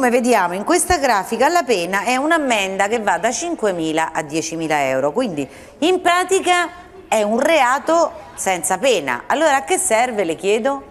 come vediamo in questa grafica la pena è un'ammenda che va da 5.000 a 10.000 euro, quindi in pratica è un reato senza pena. Allora a che serve, le chiedo?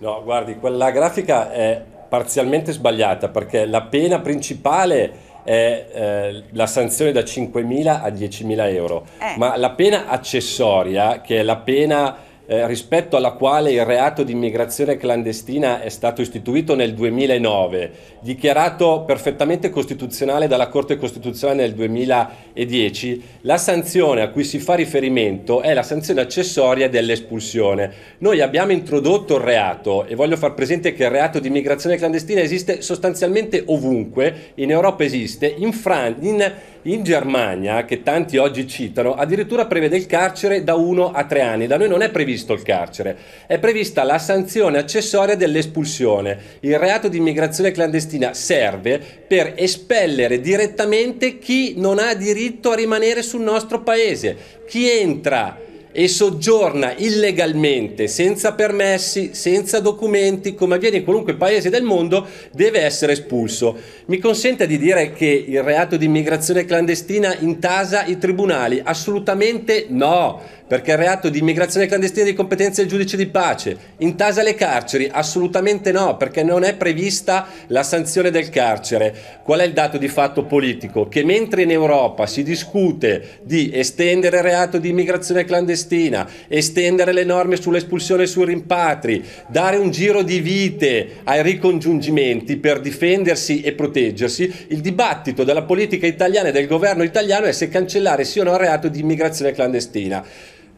No, guardi, quella grafica è parzialmente sbagliata perché la pena principale è eh, la sanzione da 5.000 a 10.000 euro, eh. ma la pena accessoria, che è la pena eh, rispetto alla quale il reato di immigrazione clandestina è stato istituito nel 2009, dichiarato perfettamente costituzionale dalla Corte Costituzionale nel 2010, la sanzione a cui si fa riferimento è la sanzione accessoria dell'espulsione. Noi abbiamo introdotto il reato e voglio far presente che il reato di immigrazione clandestina esiste sostanzialmente ovunque, in Europa esiste, in, Fran- in, in Germania, che tanti oggi citano, addirittura prevede il carcere da 1 a 3 anni, da noi non è previsto visto il carcere, è prevista la sanzione accessoria dell'espulsione. Il reato di immigrazione clandestina serve per espellere direttamente chi non ha diritto a rimanere sul nostro paese, chi entra e soggiorna illegalmente, senza permessi, senza documenti, come avviene in qualunque paese del mondo, deve essere espulso. Mi consente di dire che il reato di immigrazione clandestina intasa i tribunali? Assolutamente no, perché il reato di immigrazione clandestina di competenza del giudice di pace intasa le carceri? Assolutamente no, perché non è prevista la sanzione del carcere. Qual è il dato di fatto politico? Che mentre in Europa si discute di estendere il reato di immigrazione clandestina, Palestina, estendere le norme sull'espulsione e sui rimpatri, dare un giro di vite ai ricongiungimenti per difendersi e proteggersi, il dibattito della politica italiana e del governo italiano è se cancellare sia o no il reato di immigrazione clandestina.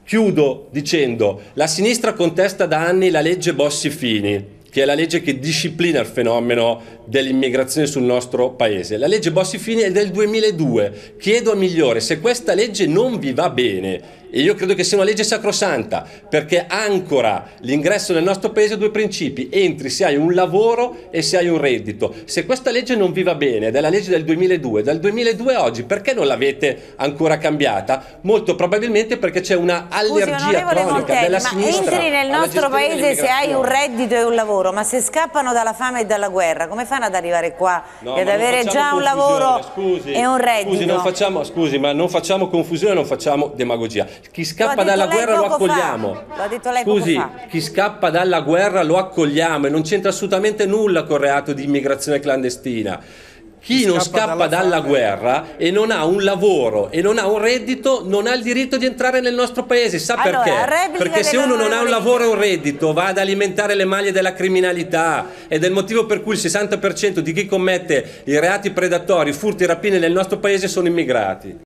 Chiudo dicendo, la sinistra contesta da anni la legge Bossi-Fini, che è la legge che disciplina il fenomeno dell'immigrazione sul nostro paese. La legge Bossi-Fini è del 2002. Chiedo a Migliore se questa legge non vi va bene e io credo che sia una legge sacrosanta perché ancora l'ingresso nel nostro paese a due principi. Entri se hai un lavoro e se hai un reddito. Se questa legge non vi va bene, ed è la legge del 2002, dal 2002 a oggi, perché non l'avete ancora cambiata? Molto probabilmente perché c'è una allergia Scusi, cronica della sinistra. Ma entri nel nostro paese se hai un reddito e un lavoro, ma se scappano dalla fame e dalla guerra, come fanno ad arrivare qua no, e ad avere già un lavoro scusi, e un reddito? Scusi, facciamo, scusi, ma non facciamo confusione, non facciamo demagogia chi scappa dalla guerra lo accogliamo. L'ha detto lei Scusi, chi scappa dalla guerra lo accogliamo e non c'entra assolutamente nulla col reato di immigrazione clandestina. Chi, chi non scappa, scappa dalla, dalla guerra e non ha un lavoro e non ha un reddito non ha il diritto di entrare nel nostro paese. Sa allora, perché? Perché se uno non ha un lavoro e un reddito va ad alimentare le maglie della criminalità ed è il motivo per cui il 60% di chi commette i reati predatori, furti e rapine nel nostro paese sono immigrati.